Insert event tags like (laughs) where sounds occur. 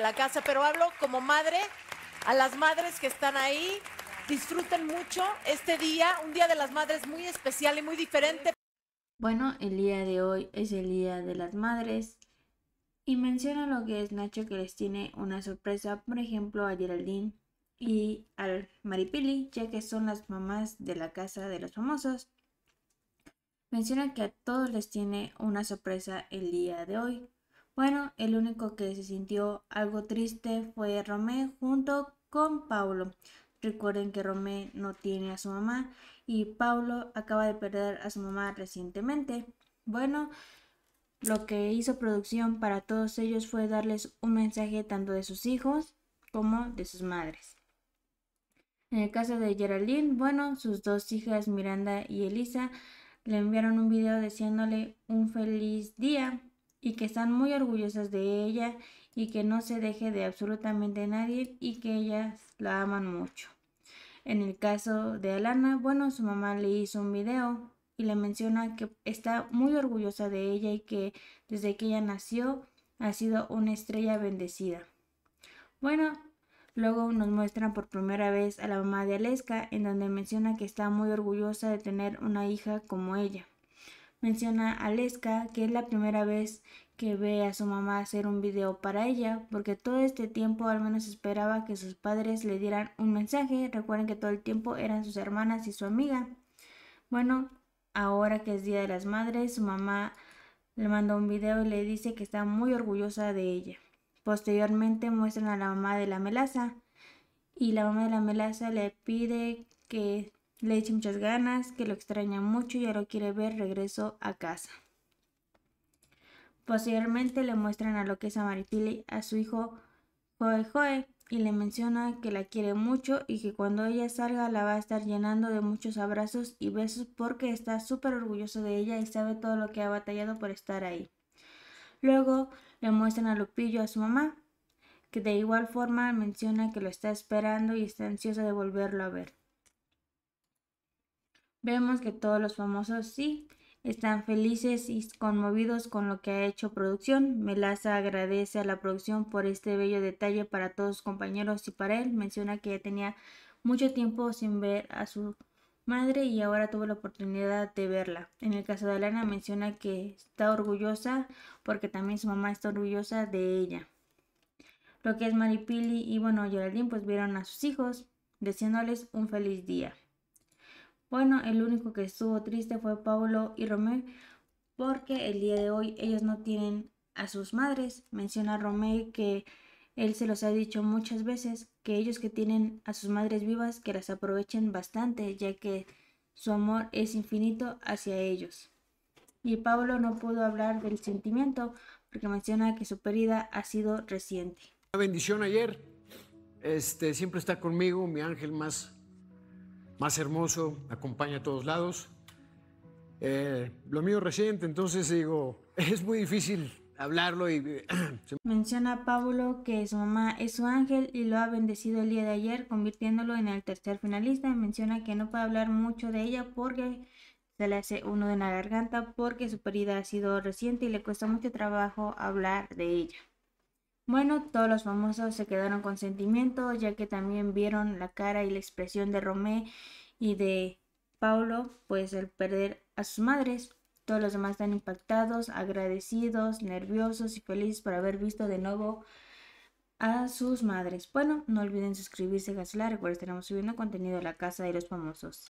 la casa, pero hablo como madre a las madres que están ahí. Disfruten mucho este día, un Día de las Madres muy especial y muy diferente. Bueno, el día de hoy es el Día de las Madres y menciona lo que es Nacho que les tiene una sorpresa, por ejemplo, a Geraldine y al Maripili, ya que son las mamás de la casa de los famosos. Menciona que a todos les tiene una sorpresa el día de hoy. Bueno, el único que se sintió algo triste fue Romé junto con Paulo. Recuerden que Romé no tiene a su mamá y Pablo acaba de perder a su mamá recientemente. Bueno, lo que hizo producción para todos ellos fue darles un mensaje tanto de sus hijos como de sus madres. En el caso de Geraldine, bueno, sus dos hijas Miranda y Elisa le enviaron un video diciéndole un feliz día y que están muy orgullosas de ella y que no se deje de absolutamente nadie y que ellas la aman mucho. En el caso de Alana, bueno, su mamá le hizo un video y le menciona que está muy orgullosa de ella y que desde que ella nació ha sido una estrella bendecida. Bueno, Luego nos muestran por primera vez a la mamá de Aleska, en donde menciona que está muy orgullosa de tener una hija como ella menciona a Leska que es la primera vez que ve a su mamá hacer un video para ella, porque todo este tiempo al menos esperaba que sus padres le dieran un mensaje. Recuerden que todo el tiempo eran sus hermanas y su amiga. Bueno, ahora que es Día de las Madres, su mamá le manda un video y le dice que está muy orgullosa de ella. Posteriormente muestran a la mamá de la melaza y la mamá de la melaza le pide que le echa muchas ganas, que lo extraña mucho y ahora quiere ver regreso a casa. Posteriormente le muestran a lo que es a Maritili a su hijo Joe Joe y le menciona que la quiere mucho y que cuando ella salga la va a estar llenando de muchos abrazos y besos porque está súper orgulloso de ella y sabe todo lo que ha batallado por estar ahí. Luego le muestran a Lupillo a su mamá, que de igual forma menciona que lo está esperando y está ansiosa de volverlo a ver. Vemos que todos los famosos sí están felices y conmovidos con lo que ha hecho producción. Melaza agradece a la producción por este bello detalle para todos sus compañeros y para él. Menciona que ya tenía mucho tiempo sin ver a su madre y ahora tuvo la oportunidad de verla. En el caso de Alana menciona que está orgullosa porque también su mamá está orgullosa de ella. Lo que es Maripili y bueno, Geraldine pues vieron a sus hijos deseándoles un feliz día. Bueno, el único que estuvo triste fue Pablo y Romeo, porque el día de hoy ellos no tienen a sus madres. Menciona Romeo que él se los ha dicho muchas veces, que ellos que tienen a sus madres vivas, que las aprovechen bastante, ya que su amor es infinito hacia ellos. Y Pablo no pudo hablar del sentimiento, porque menciona que su pérdida ha sido reciente. La bendición ayer. Este siempre está conmigo, mi ángel más más hermoso, acompaña a todos lados. Eh, lo mío reciente, entonces digo, (laughs) es muy difícil hablarlo y... (clears throat) Menciona a Pablo que su mamá es su ángel y lo ha bendecido el día de ayer convirtiéndolo en el tercer finalista. Menciona que no puede hablar mucho de ella porque se le hace uno en la garganta porque su pérdida ha sido reciente y le cuesta mucho trabajo hablar de ella. Bueno, todos los famosos se quedaron con sentimiento, ya que también vieron la cara y la expresión de Romé y de Paulo, pues el perder a sus madres. Todos los demás están impactados, agradecidos, nerviosos y felices por haber visto de nuevo a sus madres. Bueno, no olviden suscribirse a Gaslar, recuerden estaremos subiendo contenido de la casa de los famosos.